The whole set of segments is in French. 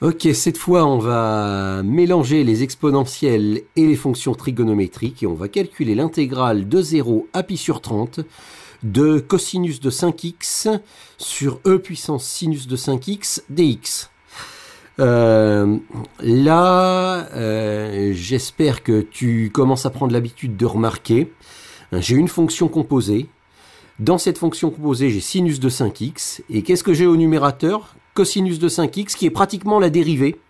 Ok, cette fois, on va mélanger les exponentielles et les fonctions trigonométriques et on va calculer l'intégrale de 0 à pi sur 30 de cosinus de 5x sur e puissance sinus de 5x dx. Euh, là, euh, j'espère que tu commences à prendre l'habitude de remarquer, hein, j'ai une fonction composée. Dans cette fonction composée, j'ai sinus de 5x. Et qu'est-ce que j'ai au numérateur cosinus de 5x, qui est pratiquement la dérivée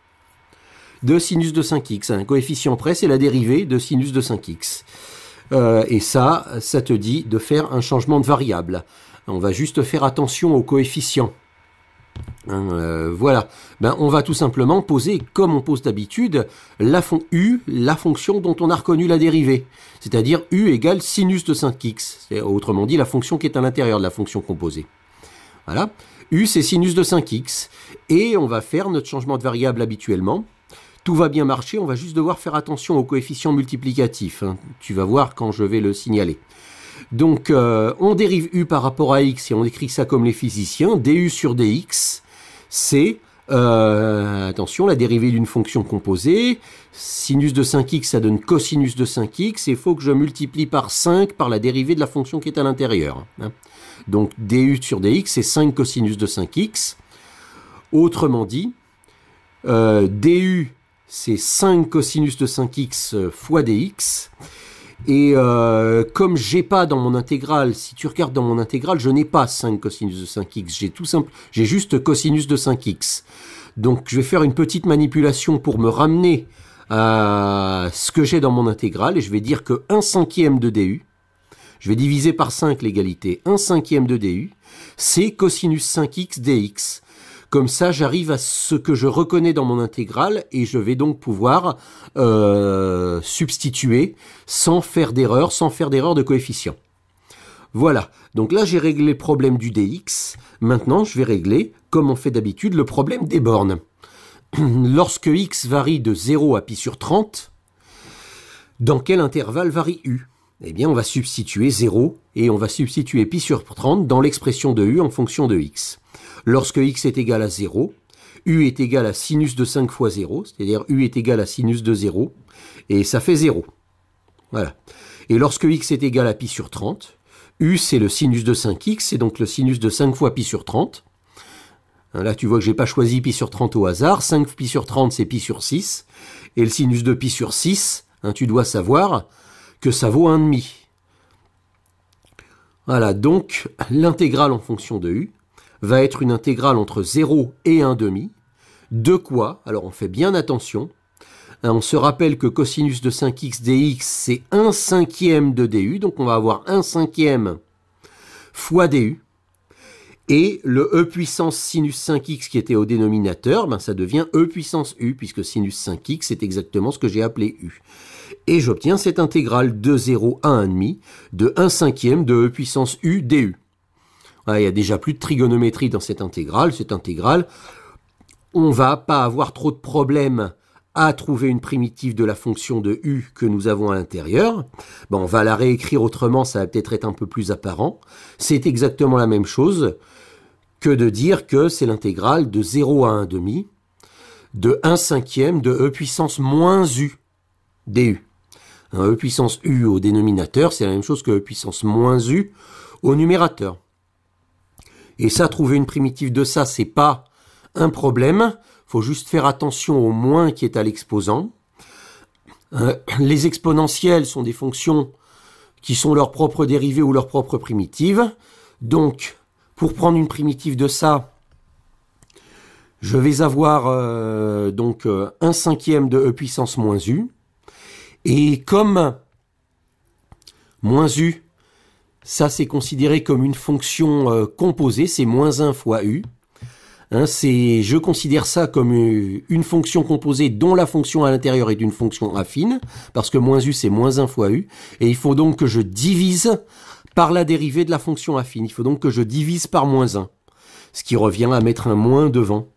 de sinus de 5x. Un coefficient près, c'est la dérivée de sinus de 5x. Euh, et ça, ça te dit de faire un changement de variable. On va juste faire attention aux coefficients. Hein, euh, voilà. Ben, on va tout simplement poser, comme on pose d'habitude, la u, la fonction dont on a reconnu la dérivée. C'est-à-dire u égale sinus de 5x. autrement dit la fonction qui est à l'intérieur de la fonction composée. Voilà. U c'est sinus de 5x, et on va faire notre changement de variable habituellement. Tout va bien marcher, on va juste devoir faire attention au coefficient multiplicatif hein. Tu vas voir quand je vais le signaler. Donc euh, on dérive U par rapport à X et on écrit ça comme les physiciens. DU sur DX, c'est euh, attention, la dérivée d'une fonction composée, sinus de 5x, ça donne cosinus de 5x, et il faut que je multiplie par 5 par la dérivée de la fonction qui est à l'intérieur. Hein. Donc du sur dx, c'est 5 cosinus de 5x. Autrement dit, euh, du, c'est 5 cosinus de 5x euh, fois dx. Et euh, comme j'ai pas dans mon intégrale, si tu regardes dans mon intégrale, je n'ai pas 5 cosinus de 5x, j'ai tout simple, j'ai juste cosinus de 5x. Donc je vais faire une petite manipulation pour me ramener à euh, ce que j'ai dans mon intégrale et je vais dire que 1 cinquième de du, je vais diviser par 5 l'égalité, 1 cinquième de du, c'est cosinus 5x dx. Comme ça, j'arrive à ce que je reconnais dans mon intégrale et je vais donc pouvoir euh, substituer sans faire d'erreur, sans faire d'erreur de coefficient. Voilà, donc là j'ai réglé le problème du dx. Maintenant, je vais régler, comme on fait d'habitude, le problème des bornes. Lorsque x varie de 0 à pi sur 30, dans quel intervalle varie u eh bien on va substituer 0 et on va substituer pi sur 30 dans l'expression de u en fonction de x. Lorsque x est égal à 0, u est égal à sinus de 5 fois 0, c'est-à-dire u est égal à sinus de 0, et ça fait 0. Voilà. Et lorsque x est égal à pi sur 30, u c'est le sinus de 5x, c'est donc le sinus de 5 fois pi sur 30. Hein, là, tu vois que je n'ai pas choisi pi sur 30 au hasard. 5 pi sur 30, c'est pi sur 6. Et le sinus de pi sur 6, hein, tu dois savoir, que ça vaut 1,5. Voilà, donc l'intégrale en fonction de u va être une intégrale entre 0 et 1 de quoi, alors on fait bien attention, hein, on se rappelle que cosinus de 5x dx, c'est 1 cinquième de du, donc on va avoir 1 cinquième fois du. Et le e puissance sinus 5x qui était au dénominateur, ben ça devient e puissance u, puisque sinus 5x, c'est exactement ce que j'ai appelé u et j'obtiens cette intégrale de 0 à 1,5 de 1 cinquième de e puissance u du. Il n'y a déjà plus de trigonométrie dans cette intégrale. Cette intégrale, on va pas avoir trop de problèmes à trouver une primitive de la fonction de u que nous avons à l'intérieur. Ben, on va la réécrire autrement, ça va peut-être être un peu plus apparent. C'est exactement la même chose que de dire que c'est l'intégrale de 0 à 1,5 de 1 cinquième de e puissance moins u DU. Hein, e puissance U au dénominateur, c'est la même chose que E puissance moins U au numérateur. Et ça, trouver une primitive de ça, c'est pas un problème. Faut juste faire attention au moins qui est à l'exposant. Hein, les exponentielles sont des fonctions qui sont leurs propres dérivées ou leurs propres primitives. Donc, pour prendre une primitive de ça, je vais avoir euh, donc euh, cinquième de e puissance moins u. Et comme moins U, ça c'est considéré comme une fonction euh, composée, c'est moins 1 fois U. Hein, je considère ça comme euh, une fonction composée dont la fonction à l'intérieur est une fonction affine, parce que moins U c'est moins 1 fois U, et il faut donc que je divise par la dérivée de la fonction affine, il faut donc que je divise par moins 1, ce qui revient à mettre un moins devant.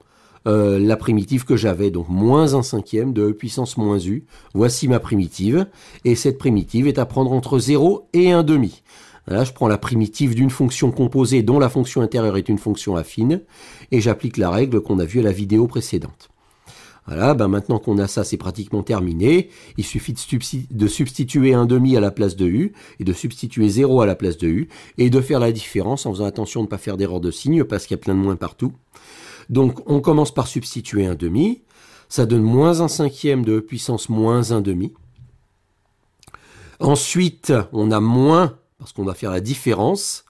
Euh, la primitive que j'avais, donc moins 1 cinquième de puissance moins u. Voici ma primitive, et cette primitive est à prendre entre 0 et 1 demi. Là, je prends la primitive d'une fonction composée dont la fonction intérieure est une fonction affine, et j'applique la règle qu'on a vue à la vidéo précédente. Voilà, ben maintenant qu'on a ça, c'est pratiquement terminé. Il suffit de substituer 1 demi à la place de U et de substituer 0 à la place de U et de faire la différence en faisant attention de ne pas faire d'erreur de signe parce qu'il y a plein de moins partout. Donc on commence par substituer un demi, ça donne moins un cinquième de puissance moins un demi. Ensuite, on a moins, parce qu'on va faire la différence,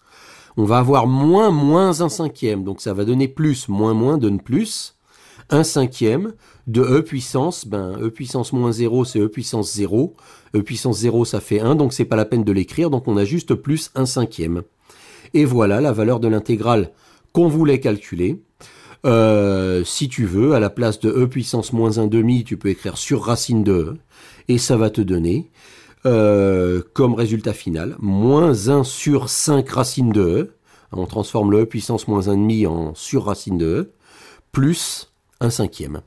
on va avoir moins moins un cinquième, donc ça va donner plus, moins moins donne plus, 1 cinquième de e puissance, ben e puissance moins 0 c'est e puissance 0, e puissance 0 ça fait 1, donc c'est pas la peine de l'écrire, donc on a juste plus un cinquième. Et voilà la valeur de l'intégrale qu'on voulait calculer. Euh, si tu veux, à la place de e puissance moins un demi, tu peux écrire sur racine de e, et ça va te donner euh, comme résultat final moins 1 sur 5 racine de e. On transforme le e puissance moins 1 demi en sur racine de e, plus 1 cinquième.